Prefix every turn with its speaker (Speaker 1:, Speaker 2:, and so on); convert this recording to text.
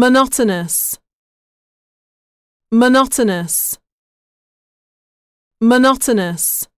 Speaker 1: monotonous monotonous monotonous